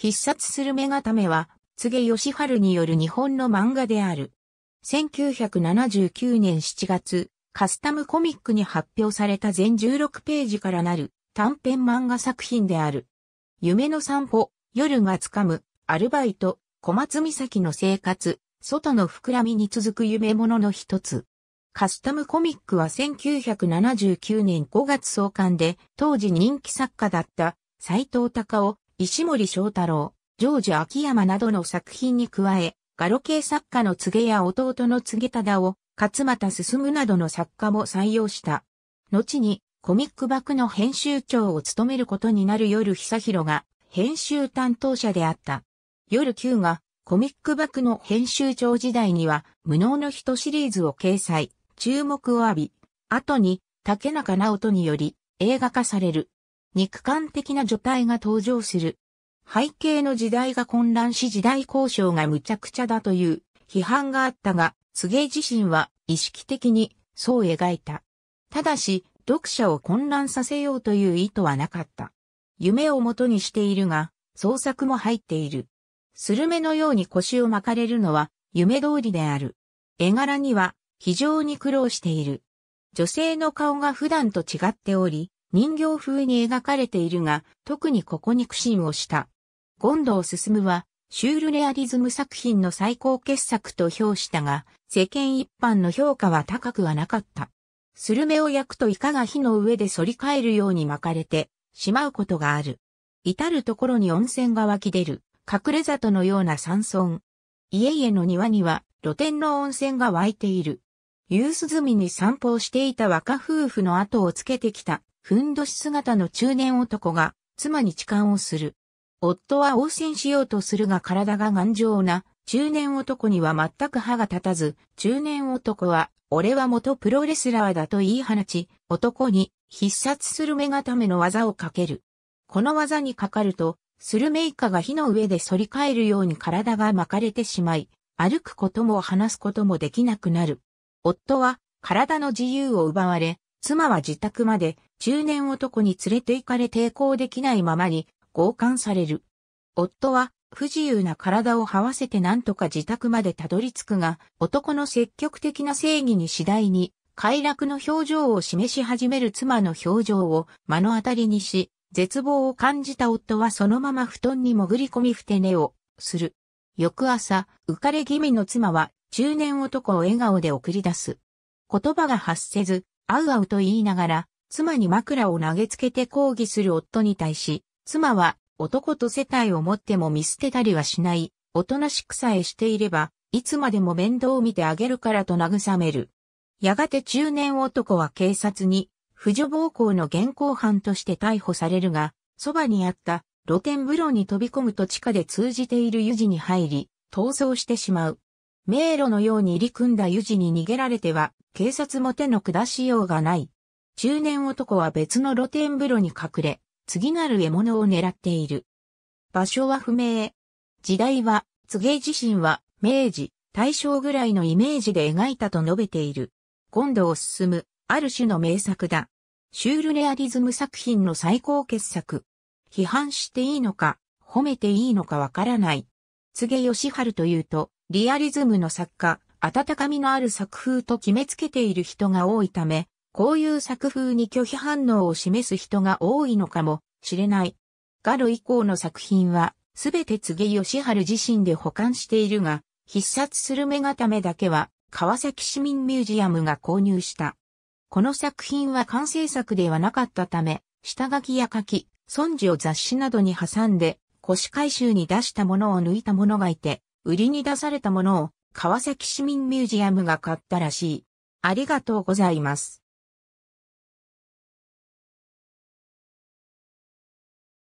必殺する目固めは、柘義春による日本の漫画である。1979年7月、カスタムコミックに発表された全16ページからなる短編漫画作品である。夢の散歩、夜がつかむ、アルバイト、小松岬の生活、外の膨らみに続く夢物の一つ。カスタムコミックは1979年5月創刊で、当時人気作家だった斎藤隆夫、石森章太郎、ジョージ秋山などの作品に加え、ガロ系作家の告げや弟の告げ忠を、勝又進などの作家も採用した。後に、コミックバクの編集長を務めることになる夜久弘が、編集担当者であった。夜9が、コミックバクの編集長時代には、無能の人シリーズを掲載、注目を浴び、後に、竹中直人により、映画化される。肉感的な除体が登場する。背景の時代が混乱し時代交渉が無茶苦茶だという批判があったが、菅自身は意識的にそう描いた。ただし、読者を混乱させようという意図はなかった。夢を元にしているが、創作も入っている。スルメのように腰を巻かれるのは夢通りである。絵柄には非常に苦労している。女性の顔が普段と違っており、人形風に描かれているが、特にここに苦心をした。ドを進むは、シュールレアリズム作品の最高傑作と評したが、世間一般の評価は高くはなかった。スルメを焼くとイカが火の上で反り返るように巻かれてしまうことがある。至るところに温泉が湧き出る、隠れ里のような山村。家々の庭には露天の温泉が湧いている。夕涼みに散歩をしていた若夫婦の後をつけてきたふんどし姿の中年男が妻に痴漢をする。夫は応戦しようとするが体が頑丈な中年男には全く歯が立たず、中年男は俺は元プロレスラーだと言い放ち、男に必殺する目固めの技をかける。この技にかかると、スルメイカが火の上で反り返るように体が巻かれてしまい、歩くことも話すこともできなくなる。夫は体の自由を奪われ、妻は自宅まで中年男に連れて行かれ抵抗できないままに強姦される。夫は不自由な体を這わせて何とか自宅までたどり着くが、男の積極的な正義に次第に快楽の表情を示し始める妻の表情を目の当たりにし、絶望を感じた夫はそのまま布団に潜り込みふて寝をする。翌朝、浮かれ気味の妻は中年男を笑顔で送り出す。言葉が発せず、あうあうと言いながら、妻に枕を投げつけて抗議する夫に対し、妻は男と世帯を持っても見捨てたりはしない、おとなしくさえしていれば、いつまでも面倒を見てあげるからと慰める。やがて中年男は警察に、婦女暴行の現行犯として逮捕されるが、そばにあった露天風呂に飛び込むと地下で通じている湯地に入り、逃走してしまう。迷路のように入り組んだ湯地に逃げられては、警察も手の下しようがない。中年男は別の露天風呂に隠れ、次なる獲物を狙っている。場所は不明。時代は、柘げ自身は、明治、大正ぐらいのイメージで描いたと述べている。今度を進む、ある種の名作だ。シュールレアリズム作品の最高傑作。批判していいのか、褒めていいのかわからない。柘げ義春というと、リアリズムの作家、温かみのある作風と決めつけている人が多いため、こういう作風に拒否反応を示す人が多いのかもしれない。ガロ以降の作品は、すべて柘義治自身で保管しているが、必殺する目ためだけは、川崎市民ミュージアムが購入した。この作品は完成作ではなかったため、下書きや書き、損事を雑誌などに挟んで、腰回収に出したものを抜いた者がいて、売りに出されたものを川崎市民ミュージアムが買ったらしい。ありがとうございます。